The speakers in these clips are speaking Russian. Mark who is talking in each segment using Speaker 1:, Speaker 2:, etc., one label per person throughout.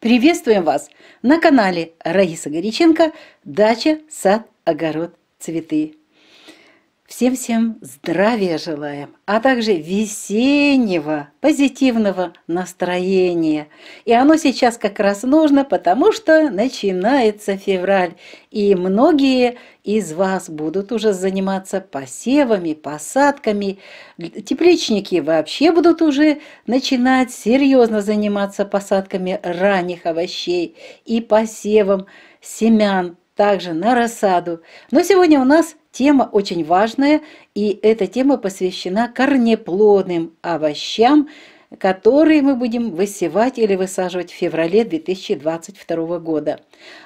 Speaker 1: Приветствуем вас на канале Раиса Горяченко «Дача, сад, огород, цветы». Всем-всем здравия желаем, а также весеннего, позитивного настроения. И оно сейчас как раз нужно, потому что начинается февраль, и многие из вас будут уже заниматься посевами, посадками. Тепличники вообще будут уже начинать серьезно заниматься посадками ранних овощей и посевом семян также на рассаду. Но сегодня у нас Тема очень важная, и эта тема посвящена корнеплодным овощам, которые мы будем высевать или высаживать в феврале 2022 года.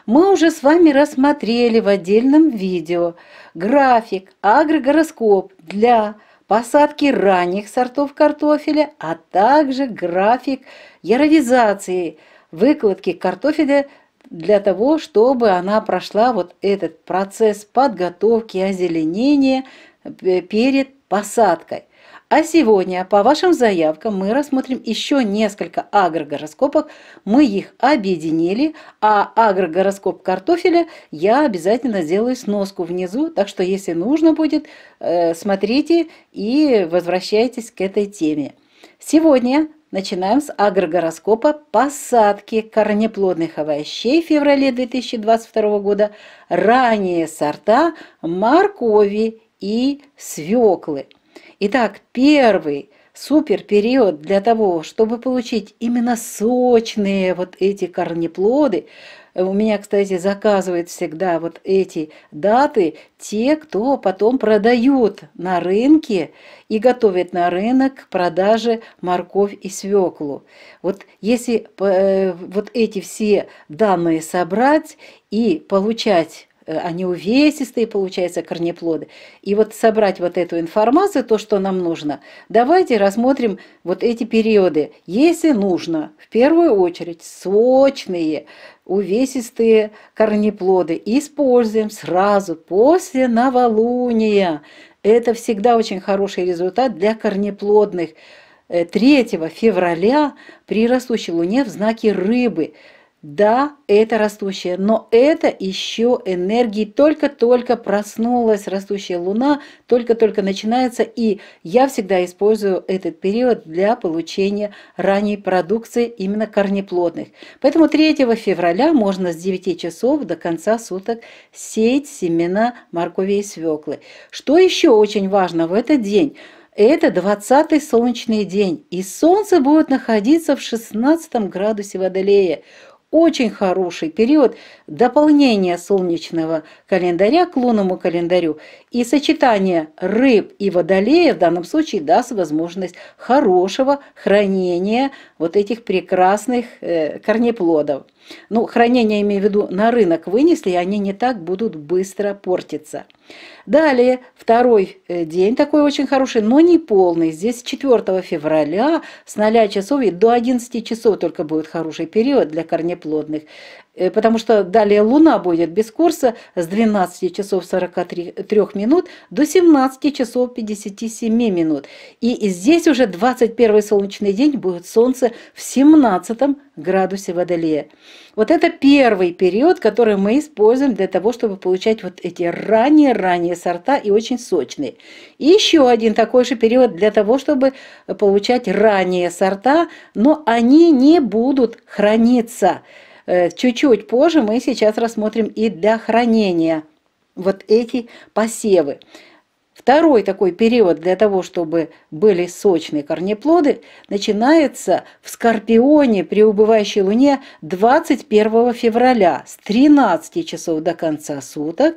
Speaker 1: Мы уже с вами рассмотрели в отдельном видео график агрогороскоп для посадки ранних сортов картофеля, а также график яровизации, выкладки картофеля для того, чтобы она прошла вот этот процесс подготовки озеленения э, перед посадкой. А сегодня по вашим заявкам мы рассмотрим еще несколько агрогороскопок. Мы их объединили, а агрогороскоп картофеля я обязательно сделаю сноску внизу, так что если нужно будет, э, смотрите и возвращайтесь к этой теме. Сегодня Начинаем с агрогороскопа посадки корнеплодных овощей в феврале 2022 года, ранние сорта моркови и свеклы. Итак, первый супер период для того, чтобы получить именно сочные вот эти корнеплоды, у меня, кстати, заказывают всегда вот эти даты те, кто потом продают на рынке и готовит на рынок к продаже морковь и свеклу. Вот если э, вот эти все данные собрать и получать Э, они увесистые, получаются корнеплоды. И вот собрать вот эту информацию, то, что нам нужно, давайте рассмотрим вот эти периоды. Если нужно, в первую очередь, сочные, увесистые корнеплоды используем сразу после новолуния. Это всегда очень хороший результат для корнеплодных. 3 э, февраля при растущей луне в знаке рыбы – да, это растущая, но это еще энергии. Только-только проснулась растущая луна, только-только начинается, и я всегда использую этот период для получения ранней продукции именно корнеплодных. Поэтому 3 февраля можно с 9 часов до конца суток сеять семена моркови и свеклы. Что еще очень важно в этот день? Это 20-й солнечный день, и солнце будет находиться в 16 градусе Водолея очень хороший период дополнения солнечного календаря к лунному календарю. И сочетание рыб и водолея в данном случае даст возможность хорошего хранения вот этих прекрасных э, корнеплодов. Ну, хранение, имею в виду, на рынок вынесли, и они не так будут быстро портиться. Далее, второй э, день такой очень хороший, но не полный. Здесь 4 февраля с 0 часов и до 11 часов только будет хороший период для корнеплодных. Э, потому что далее Луна будет без курса с 12 часов 43 минут до 17 часов 57 минут. И здесь уже 21 солнечный день будет Солнце в 17 градусе Водолея. Вот это первый период, который мы используем для того, чтобы получать вот эти ранние-ранние сорта и очень сочные. И еще один такой же период для того, чтобы получать ранние сорта, но они не будут храниться. Э, чуть-чуть позже мы сейчас рассмотрим и для хранения вот эти посевы. Второй такой период для того, чтобы были сочные корнеплоды, начинается в Скорпионе при убывающей Луне 21 февраля с 13 часов до конца суток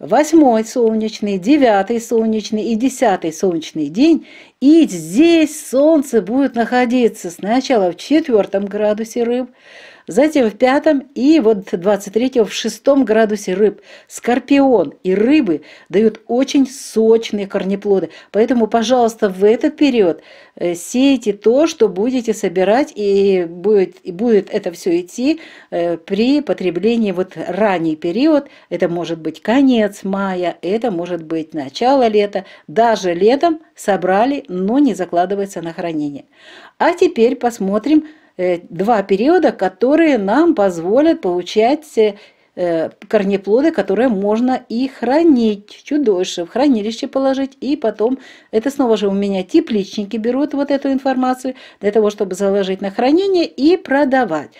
Speaker 1: восьмой солнечный, девятый солнечный и десятый солнечный день, и здесь солнце будет находиться сначала в четвертом градусе рыб, затем в пятом и вот 23 в шестом градусе рыб. Скорпион и рыбы дают очень сочные корнеплоды, поэтому, пожалуйста, в этот период э, сейте то, что будете собирать, и будет, и будет это все идти э, при потреблении вот ранний период, это может быть конец мая, это может быть начало лета, даже летом собрали, но не закладывается на хранение. А теперь посмотрим, Э, два периода, которые нам позволят получать э, э, корнеплоды, которые можно и хранить чуть дольше, в хранилище положить, и потом, это снова же у меня тепличники берут вот эту информацию для того, чтобы заложить на хранение и продавать.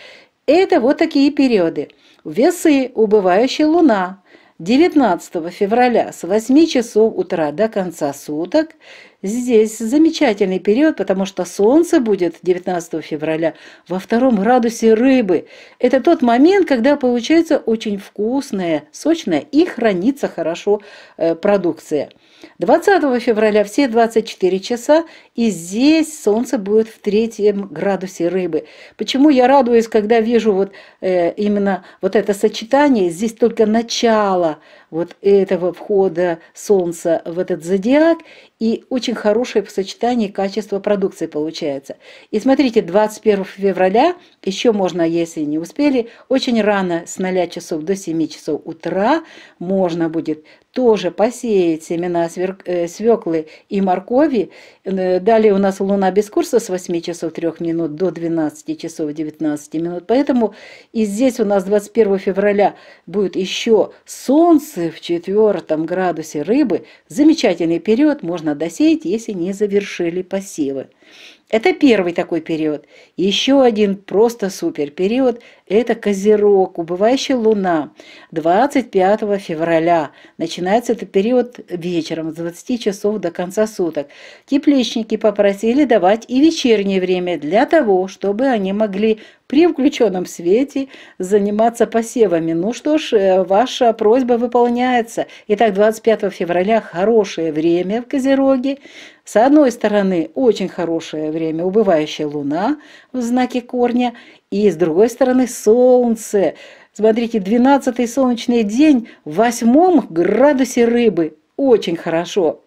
Speaker 1: Это вот такие периоды. Весы, убывающая луна, 19 февраля с 8 часов утра до конца суток. Здесь замечательный период, потому что солнце будет 19 февраля во втором градусе рыбы. Это тот момент, когда получается очень вкусная, сочная и хранится хорошо э, продукция. 20 февраля все 24 часа, и здесь солнце будет в третьем градусе рыбы. Почему я радуюсь, когда вижу вот э, именно вот это сочетание, здесь только начало – вот этого входа Солнца в этот зодиак, и очень хорошее сочетание качества продукции получается. И смотрите, 21 февраля, еще можно, если не успели, очень рано с 0 часов до 7 часов утра можно будет тоже посеять семена свеклы э, и моркови. Э, далее у нас луна без курса с 8 часов 3 минут до 12 часов 19 минут. Поэтому и здесь у нас 21 февраля будет еще солнце, в четвертом градусе рыбы замечательный период можно досеять, если не завершили посевы. Это первый такой период. Еще один просто супер период – это Козерог, убывающая луна. 25 февраля начинается этот период вечером, с 20 часов до конца суток. Тепличники попросили давать и вечернее время для того, чтобы они могли при включенном свете заниматься посевами. Ну что ж, э, ваша просьба выполняется. Итак, 25 февраля хорошее время в Козероге. С одной стороны, очень хорошее время, убывающая луна в знаке корня, и с другой стороны, солнце. Смотрите, 12-й солнечный день в 8 градусе рыбы очень хорошо.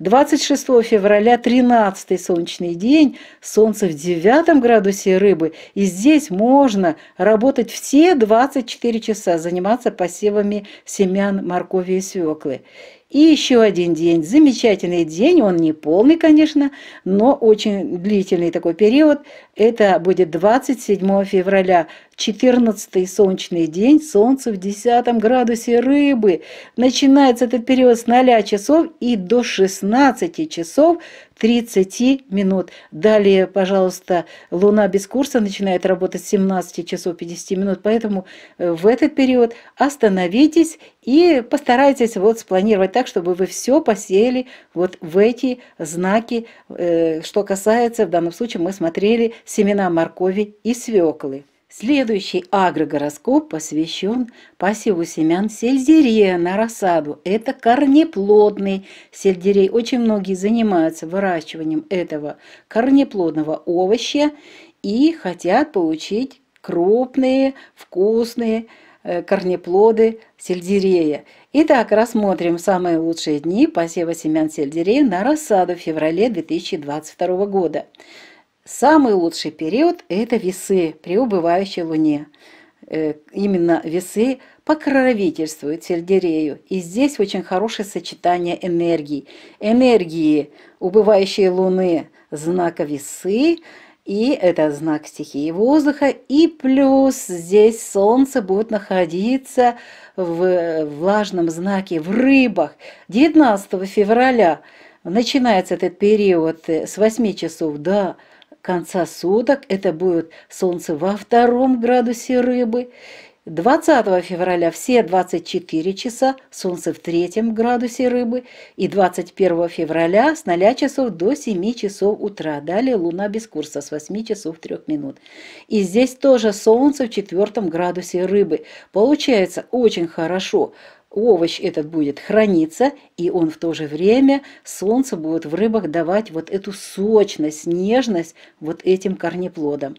Speaker 1: 26 февраля 13 солнечный день, солнце в девятом градусе рыбы, и здесь можно работать все 24 часа, заниматься посевами семян моркови и свеклы. И еще один день, замечательный день, он не полный, конечно, но очень длительный такой период, это будет 27 февраля, 14 солнечный день, солнце в 10 градусе рыбы. Начинается этот период с 0 часов и до 16 часов 30 минут. Далее, пожалуйста, луна без курса начинает работать с 17 часов 50 минут, поэтому э, в этот период остановитесь и постарайтесь вот спланировать так, чтобы вы все посеяли вот в эти знаки. Э, что касается, в данном случае мы смотрели семена моркови и свеклы. Следующий агрогороскоп посвящен посеву семян сельдерея на рассаду. Это корнеплодный сельдерей. Очень многие занимаются выращиванием этого корнеплодного овоща и хотят получить крупные, вкусные э, корнеплоды сельдерея. Итак, рассмотрим самые лучшие дни посева семян сельдерея на рассаду в феврале 2022 года. Самый лучший период – это весы при убывающей луне. Э, именно весы покровительствуют сельдерею. И здесь очень хорошее сочетание энергий. Энергии убывающей луны знака весы и это знак стихии воздуха, и плюс здесь Солнце будет находиться в влажном знаке, в рыбах. 19 февраля начинается этот период э, с 8 часов до конца суток это будет солнце во втором градусе рыбы. 20 февраля все 24 часа солнце в третьем градусе рыбы и 21 февраля с 0 часов до 7 часов утра. Далее луна без курса с 8 часов 3 минут. И здесь тоже солнце в четвертом градусе рыбы. Получается очень хорошо овощ этот будет храниться, и он в то же время солнце будет в рыбах давать вот эту сочность, нежность вот этим корнеплодам.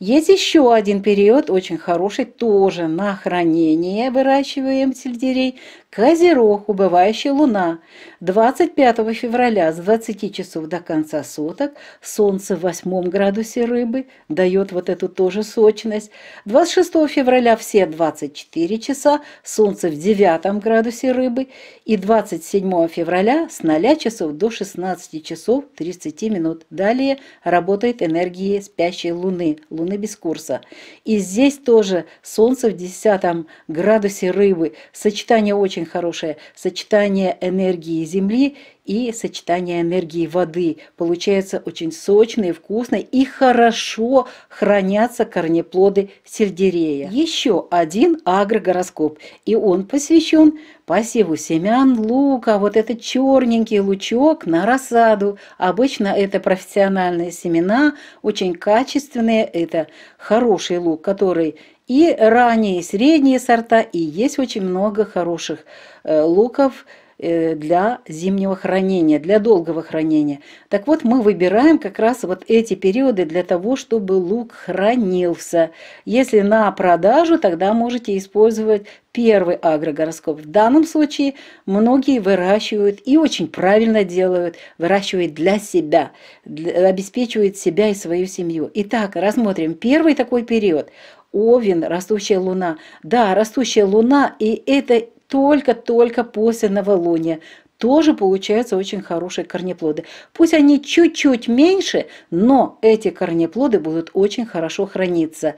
Speaker 1: Есть еще один период, очень хороший, тоже на хранение выращиваем сельдерей, Козерог, убывающая луна. 25 февраля с 20 часов до конца суток солнце в восьмом градусе рыбы дает вот эту тоже сочность. 26 февраля все 24 часа солнце в девятом градусе рыбы. И 27 февраля с 0 часов до 16 часов 30 минут. Далее работает энергия спящей луны, луны без курса. И здесь тоже солнце в десятом градусе рыбы. Сочетание очень очень хорошее сочетание энергии земли и сочетание энергии воды. Получается очень сочный, вкусный и хорошо хранятся корнеплоды сельдерея. Еще один агрогороскоп, и он посвящен посеву семян лука, вот этот черненький лучок на рассаду. Обычно это профессиональные семена, очень качественные, это хороший лук, который и ранние, и средние сорта, и есть очень много хороших э, луков э, для зимнего хранения, для долгого хранения. Так вот, мы выбираем как раз вот эти периоды для того, чтобы лук хранился. Если на продажу, тогда можете использовать первый агрогороскоп. В данном случае многие выращивают и очень правильно делают, выращивают для себя, для, обеспечивают себя и свою семью. Итак, рассмотрим первый такой период. Овен, растущая луна. Да, растущая луна, и это только-только после новолуния тоже получаются очень хорошие корнеплоды. Пусть они чуть-чуть меньше, но эти корнеплоды будут очень хорошо храниться.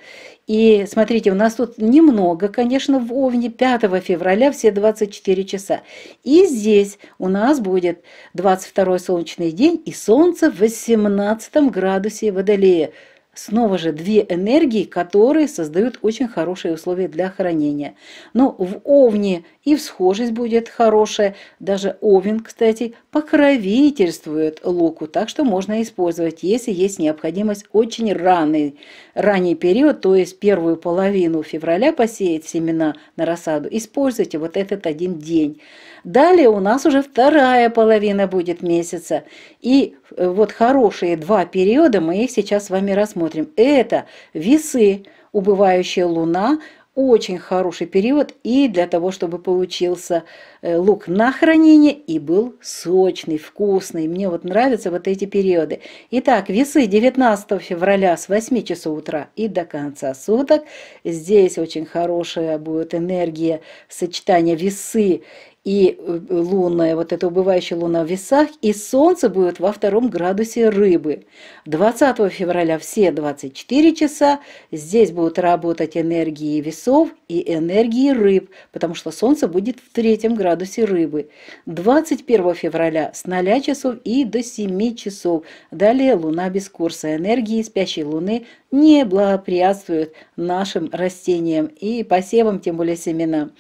Speaker 1: И смотрите, у нас тут немного, конечно, в Овне 5 февраля все 24 часа. И здесь у нас будет 22 солнечный день и солнце в 18 градусе Водолея. Снова же две энергии, которые создают очень хорошие условия для хранения. Но ну, в Овне и схожесть будет хорошая. Даже Овен, кстати, покровительствует Луку, так что можно использовать, если есть необходимость очень ранний, ранний период, то есть первую половину февраля посеять семена на рассаду. Используйте вот этот один день. Далее у нас уже вторая половина будет месяца. И э, вот хорошие два периода мы их сейчас с вами рассмотрим смотрим, это весы, убывающая луна, очень хороший период и для того, чтобы получился э, лук на хранение и был сочный, вкусный. Мне вот нравятся вот эти периоды. Итак, весы 19 февраля с 8 часов утра и до конца суток. Здесь очень хорошая будет энергия сочетания весы и э, лунная, вот эта убывающая луна в весах, и солнце будет во втором градусе рыбы. 20 февраля все 24 часа здесь будут работать энергии весов и энергии рыб, потому что солнце будет в третьем градусе рыбы. 21 февраля с 0 часов и до 7 часов. Далее луна без курса энергии спящей луны не благоприятствуют нашим растениям и посевам, тем более семенам.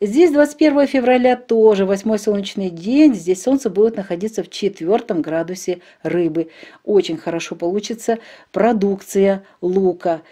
Speaker 1: Здесь 21 февраля тоже, 8 солнечный день, здесь солнце будет находиться в четвертом градусе рыбы. Очень хорошо получится продукция лука.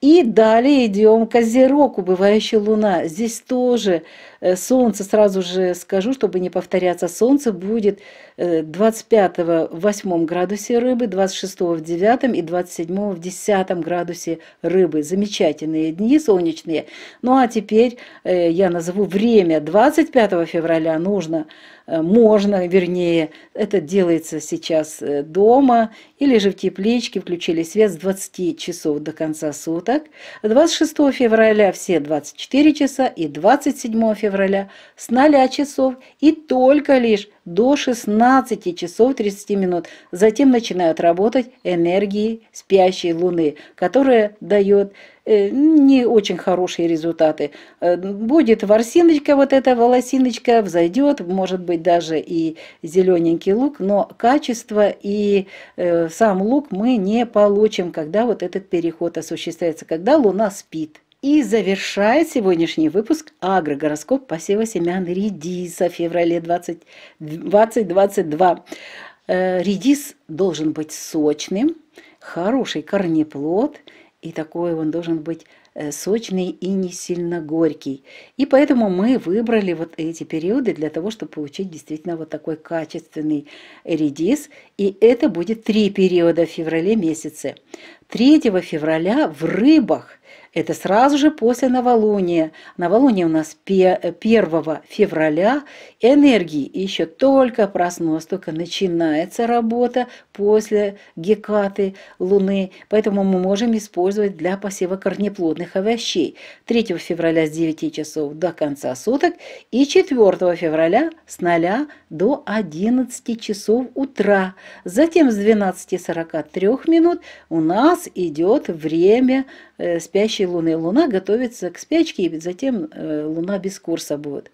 Speaker 1: И далее идем Козерог, убывающая луна. Здесь тоже э, солнце, сразу же скажу, чтобы не повторяться, солнце будет 25 э, го в 8 градусе рыбы, 26 го в 9 и 27 го в 10 градусе рыбы. Замечательные дни солнечные. Ну а теперь э, я назову время. 25 февраля нужно, можно, вернее, это делается сейчас дома или же в тепличке, включили свет с 20 часов до конца суток так? 26 февраля все 24 часа и 27 февраля с 0 часов и только лишь до 16 часов 30 минут. Затем начинают работать энергии спящей Луны, которая дает э, не очень хорошие результаты. Э, будет ворсиночка, вот эта волосиночка, взойдет, может быть, даже и зелененький лук, но качество и э, сам лук мы не получим, когда вот этот переход осуществляется, когда Луна спит. И завершает сегодняшний выпуск агрогороскоп посева семян редиса в феврале 20, 2022. Э, редис должен быть сочным, хороший корнеплод, и такой он должен быть э, сочный и не сильно горький. И поэтому мы выбрали вот эти периоды для того, чтобы получить действительно вот такой качественный редис. И это будет три периода в феврале месяце. 3 февраля в рыбах это сразу же после новолуния. Новолуние у нас 1 февраля. Энергии еще только проснулась, только начинается работа после гекаты Луны. Поэтому мы можем использовать для посева корнеплодных овощей. 3 февраля с 9 часов до конца суток и 4 февраля с 0 до 11 часов утра. Затем с 12.43 минут у нас идет время э, спящего случае Луны. Луна готовится к спячке, и затем э, Луна без курса будет.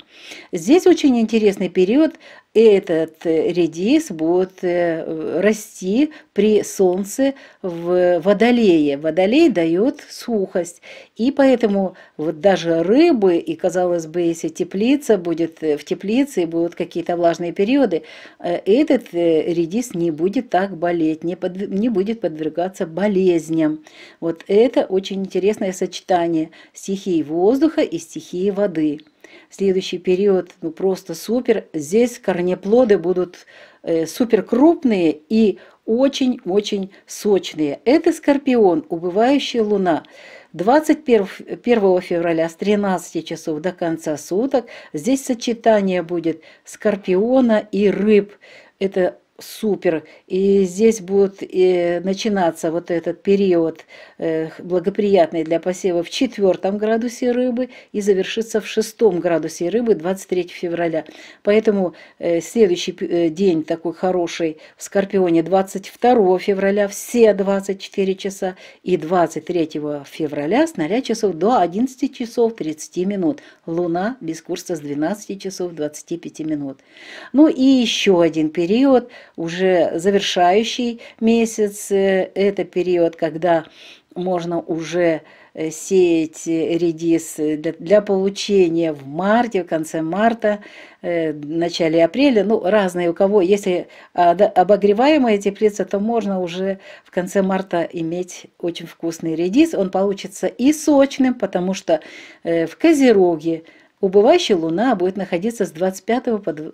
Speaker 1: Здесь очень интересный период этот э, редис будет э, расти при солнце в водолее. Водолей дает сухость. И поэтому вот даже рыбы, и казалось бы, если теплица будет э, в теплице, и будут какие-то влажные периоды, этот редис не будет так болеть, не, под, не будет подвергаться болезням. Вот это очень интересное сочетание стихии воздуха и стихии воды. Следующий период ну, просто супер. Здесь корнеплоды будут э, супер крупные и очень-очень сочные. Это скорпион, убывающая луна. 21 февраля с 13 часов до конца суток здесь сочетание будет скорпиона и рыб. Это супер. И здесь будет э, начинаться вот этот период э, благоприятный для посева в четвертом градусе рыбы и завершится в шестом градусе рыбы 23 февраля. Поэтому э, следующий день такой хороший в Скорпионе 22 февраля все 24 часа и 23 февраля с 0 часов до 11 часов 30 минут. Луна без курса с 12 часов 25 минут. Ну и еще один период – уже завершающий месяц. Э, это период, когда можно уже э, сеять э, редис для, получения в марте, в конце марта, э, начале апреля. Ну, разные у кого. Если обогреваемая теплица, то можно уже в конце марта иметь очень вкусный редис. Он получится и сочным, потому что в Козероге Убывающая луна будет находиться с 25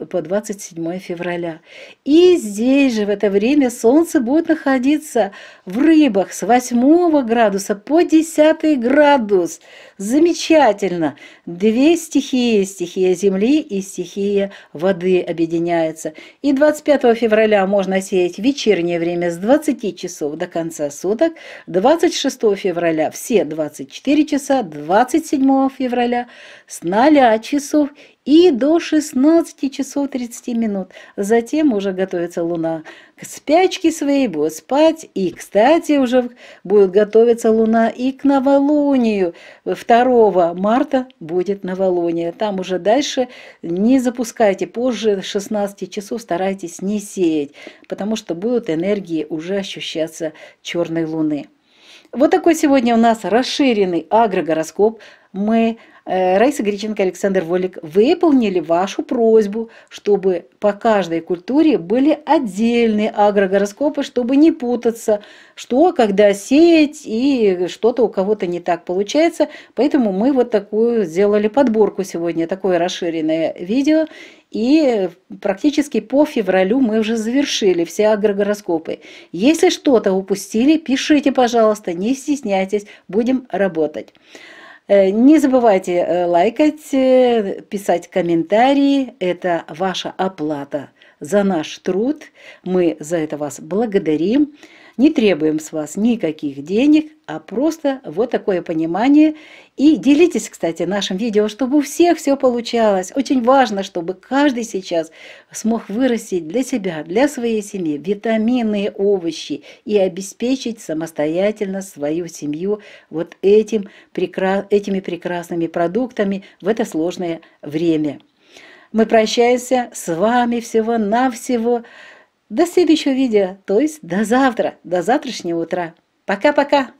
Speaker 1: по 27 февраля. И здесь же в это время Солнце будет находиться в рыбах с 8 градуса по 10 градус. Замечательно! Две стихии, стихия земли и стихия воды объединяются. И 25 февраля можно сеять в вечернее время с 20 часов до конца суток, 26 февраля все 24 часа, 27 февраля с 0 0 часов и до 16 часов 30 минут. Затем уже готовится луна к спячке своей, будет спать. И, кстати, уже будет готовиться луна и к новолунию. 2 марта будет новолуние. Там уже дальше не запускайте позже 16 часов, старайтесь не сеять, потому что будут энергии уже ощущаться черной луны. Вот такой сегодня у нас расширенный агрогороскоп. Мы Э, Раиса Греченко, Александр Волик, выполнили вашу просьбу, чтобы по каждой культуре были отдельные агрогороскопы, чтобы не путаться, что, когда сеять и что-то у кого-то не так получается. Поэтому мы вот такую сделали подборку сегодня, такое расширенное видео. И практически по февралю мы уже завершили все агрогороскопы. Если что-то упустили, пишите, пожалуйста, не стесняйтесь, будем работать. Э, не забывайте э, лайкать, э, писать комментарии. Это ваша оплата за наш труд. Мы за это вас благодарим не требуем с вас никаких денег, а просто вот такое понимание. И делитесь, кстати, нашим видео, чтобы у всех все получалось. Очень важно, чтобы каждый сейчас смог вырастить для себя, для своей семьи витаминные овощи и обеспечить самостоятельно свою семью вот этим, этими прекрасными продуктами в это сложное время. Мы прощаемся с вами всего-навсего. До следующего видео, то есть до завтра, до завтрашнего утра. Пока-пока!